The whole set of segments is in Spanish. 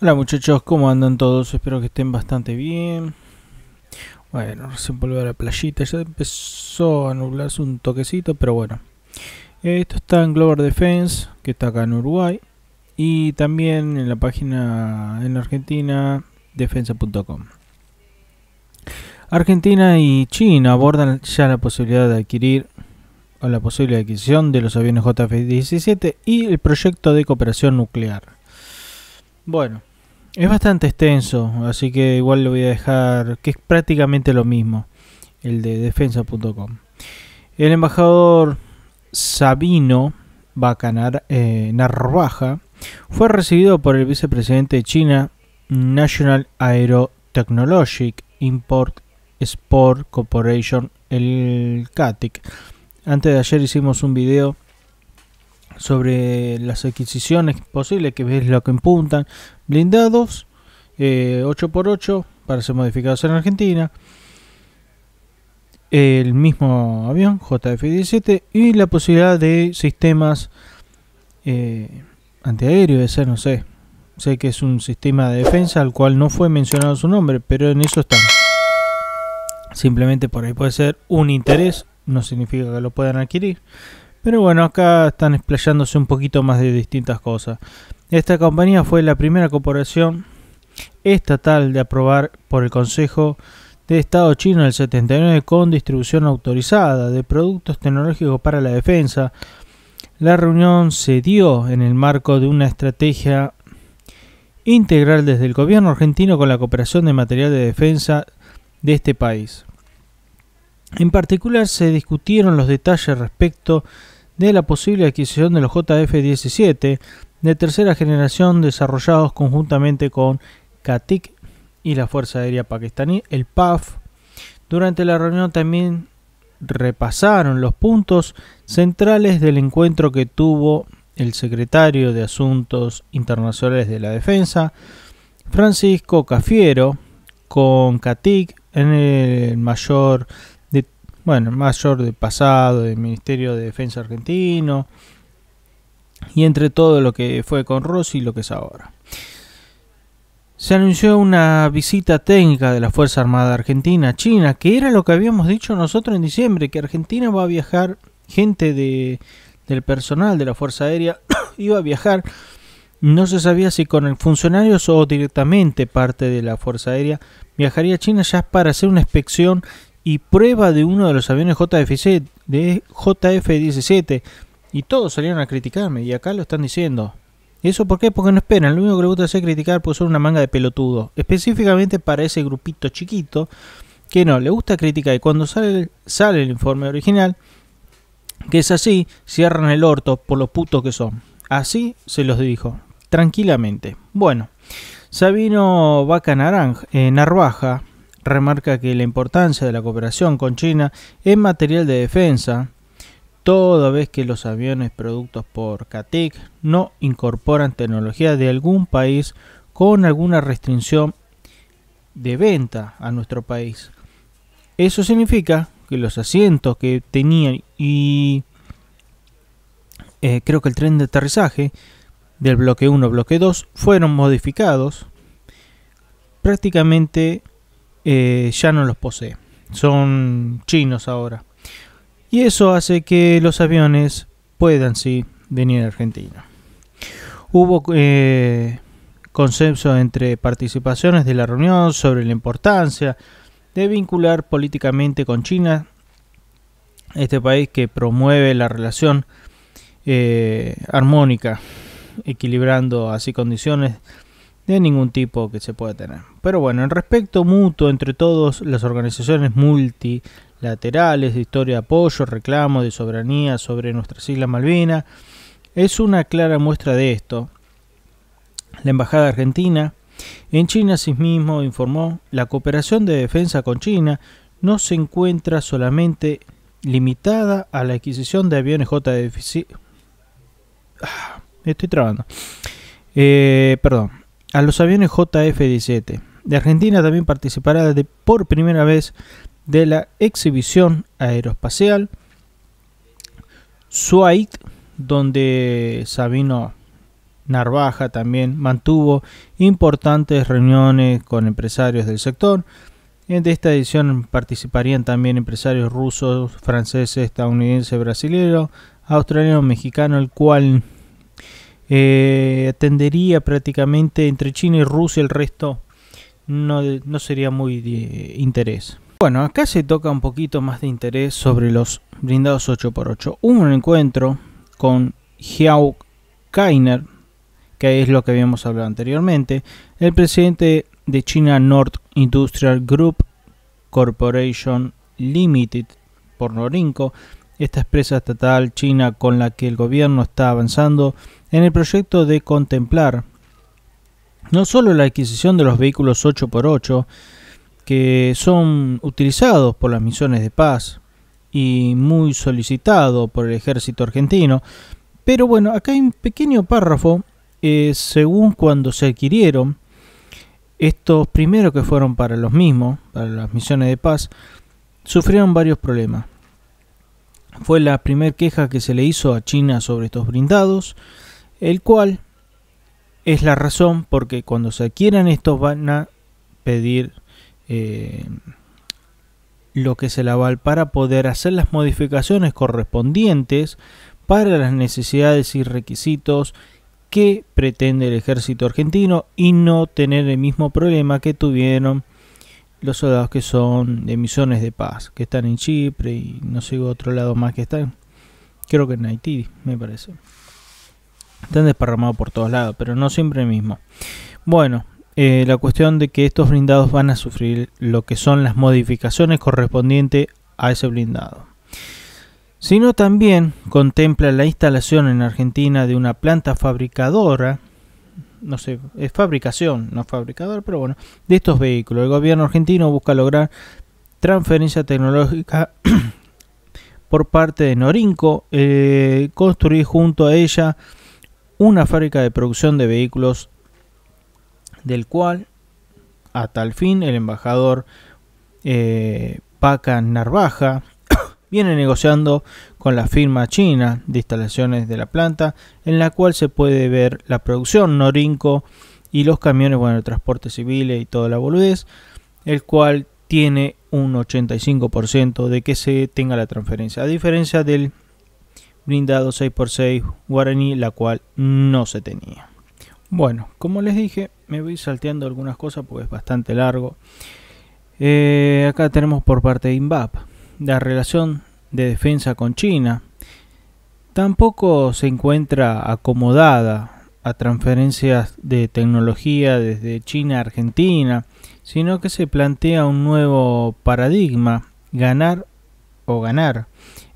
Hola muchachos, ¿cómo andan todos? Espero que estén bastante bien. Bueno, recién volvió a la playita, ya empezó a nublarse un toquecito, pero bueno. Esto está en Global Defense, que está acá en Uruguay. Y también en la página en Argentina, defensa.com. Argentina y China abordan ya la posibilidad de adquirir o la posible adquisición de los aviones JF-17 y el proyecto de cooperación nuclear. Bueno, es bastante extenso, así que igual lo voy a dejar, que es prácticamente lo mismo, el de defensa.com. El embajador Sabino Bacanar eh, fue recibido por el vicepresidente de China, National Technologic Import Sport Corporation, el CATIC. Antes de ayer hicimos un video sobre las adquisiciones posibles, que ves lo que impuntan. Blindados, 8x8 eh, para ser modificados en Argentina. El mismo avión, JF-17, y la posibilidad de sistemas eh, antiaéreo, ese no sé. Sé que es un sistema de defensa al cual no fue mencionado su nombre, pero en eso está Simplemente por ahí puede ser un interés, no significa que lo puedan adquirir pero bueno, acá están explayándose un poquito más de distintas cosas. Esta compañía fue la primera corporación estatal de aprobar por el Consejo de Estado chino del 79 con distribución autorizada de productos tecnológicos para la defensa. La reunión se dio en el marco de una estrategia integral desde el gobierno argentino con la cooperación de material de defensa de este país. En particular se discutieron los detalles respecto de la posible adquisición de los JF-17 de tercera generación desarrollados conjuntamente con CATIC y la Fuerza Aérea Pakistaní, el PAF. Durante la reunión también repasaron los puntos centrales del encuentro que tuvo el secretario de Asuntos Internacionales de la Defensa, Francisco Cafiero, con CATIC en el mayor bueno, mayor del pasado, del Ministerio de Defensa argentino, y entre todo lo que fue con Rossi y lo que es ahora. Se anunció una visita técnica de la Fuerza Armada Argentina a China, que era lo que habíamos dicho nosotros en diciembre, que Argentina va a viajar, gente de, del personal de la Fuerza Aérea iba a viajar, no se sabía si con el funcionarios o directamente parte de la Fuerza Aérea, viajaría a China ya para hacer una inspección y prueba de uno de los aviones JFC, de JF-17 y todos salieron a criticarme y acá lo están diciendo. eso por qué? Porque no esperan, lo único que les gusta hacer es criticar por pues ser una manga de pelotudo, específicamente para ese grupito chiquito que no, le gusta criticar y cuando sale, sale el informe original, que es así, cierran el orto por los putos que son. Así se los dijo, tranquilamente. Bueno, Sabino Vaca Naranja, en Narvaja remarca que la importancia de la cooperación con China en material de defensa, toda vez que los aviones productos por CATIC no incorporan tecnología de algún país con alguna restricción de venta a nuestro país. Eso significa que los asientos que tenían y eh, creo que el tren de aterrizaje del bloque 1, bloque 2 fueron modificados prácticamente eh, ya no los posee. Son chinos ahora. Y eso hace que los aviones puedan sí venir a Argentina. Hubo eh, consenso entre participaciones de la reunión sobre la importancia de vincular políticamente con China, este país que promueve la relación eh, armónica, equilibrando así condiciones de ningún tipo que se pueda tener. Pero bueno, en respecto mutuo entre todas las organizaciones multilaterales de historia de apoyo, reclamo de soberanía sobre nuestras Islas Malvinas es una clara muestra de esto. La Embajada Argentina en China sí mismo informó la cooperación de defensa con China no se encuentra solamente limitada a la adquisición de aviones JDF. Ah, estoy trabando. Eh, perdón a los aviones JF-17. De Argentina también participará por primera vez de la exhibición aeroespacial SWAIT, donde Sabino Narvaja también mantuvo importantes reuniones con empresarios del sector. En esta edición participarían también empresarios rusos, franceses, estadounidenses, brasileños, australianos, mexicanos, el cual eh, atendería prácticamente entre China y Rusia, el resto no, sería muy de interés. Bueno, acá se toca un poquito más de interés sobre los blindados 8x8. Hubo un encuentro con Hiao Kainer, que es lo que habíamos hablado anteriormente, el presidente de China North Industrial Group Corporation Limited, por Norinco, esta empresa estatal china con la que el gobierno está avanzando en el proyecto de contemplar no solo la adquisición de los vehículos 8x8 que son utilizados por las misiones de paz y muy solicitado por el ejército argentino, pero bueno, acá hay un pequeño párrafo eh, según cuando se adquirieron estos primeros que fueron para los mismos, para las misiones de paz, sufrieron varios problemas. Fue la primera queja que se le hizo a China sobre estos blindados, el cual es la razón porque cuando se adquieran estos van a pedir eh, lo que se el aval para poder hacer las modificaciones correspondientes para las necesidades y requisitos que pretende el ejército argentino y no tener el mismo problema que tuvieron los soldados que son de misiones de paz, que están en Chipre y no sé otro lado más que están. Creo que en Haití, me parece. Están desparramados por todos lados, pero no siempre mismo. Bueno, eh, la cuestión de que estos blindados van a sufrir lo que son las modificaciones correspondientes a ese blindado. Sino también contempla la instalación en Argentina de una planta fabricadora no sé, es fabricación, no fabricador, pero bueno, de estos vehículos. El gobierno argentino busca lograr transferencia tecnológica por parte de Norinco, eh, construir junto a ella una fábrica de producción de vehículos del cual a tal fin el embajador eh, Paca Narvaja viene negociando con la firma china de instalaciones de la planta, en la cual se puede ver la producción Norinco y los camiones, bueno, el transporte civil y toda la boludez, el cual tiene un 85% de que se tenga la transferencia, a diferencia del blindado 6x6 guaraní, la cual no se tenía. Bueno, como les dije, me voy salteando algunas cosas porque es bastante largo. Eh, acá tenemos por parte de INVAP la relación de defensa con China, tampoco se encuentra acomodada a transferencias de tecnología desde China a Argentina, sino que se plantea un nuevo paradigma, ganar o ganar,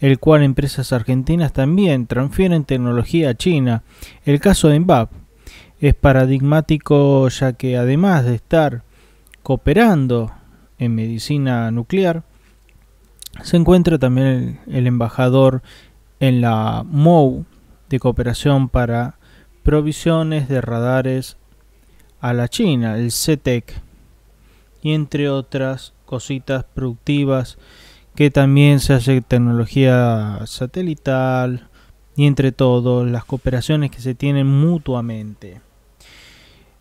el cual empresas argentinas también transfieren tecnología a China. El caso de Mbap es paradigmático ya que además de estar cooperando en medicina nuclear, se encuentra también el, embajador en la MOU de cooperación para provisiones de radares a la China, el CETEC, e y entre otras cositas productivas que también se hace tecnología satelital y entre todos las cooperaciones que se tienen mutuamente.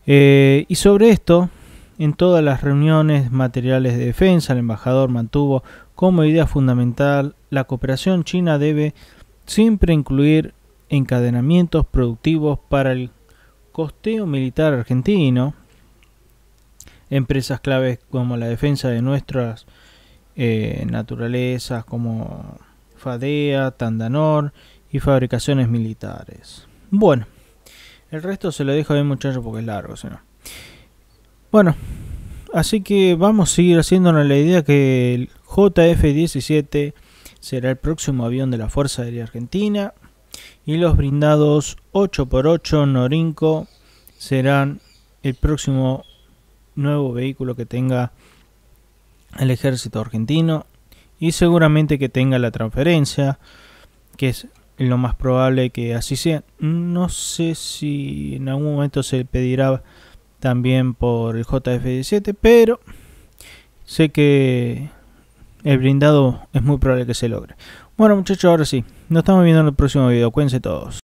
Eh, y sobre esto en todas las reuniones materiales de defensa, el embajador mantuvo como idea fundamental la cooperación china debe siempre incluir encadenamientos productivos para el costeo militar argentino, empresas claves como la defensa de nuestras eh, naturalezas como Fadea, Tandanor y fabricaciones militares. Bueno, el resto se lo dejo ahí muchachos porque es largo, sino. Bueno, así que vamos a seguir haciéndonos la idea que el JF-17 será el próximo avión de la Fuerza Aérea Argentina y los brindados 8x8 Norinco serán el próximo nuevo vehículo que tenga el ejército argentino y seguramente que tenga la transferencia, que es lo más probable que así sea. No sé si en algún momento se pedirá también por el JF17, pero sé que el blindado es muy probable que se logre. Bueno muchachos, ahora sí, nos estamos viendo en el próximo video, cuídense todos.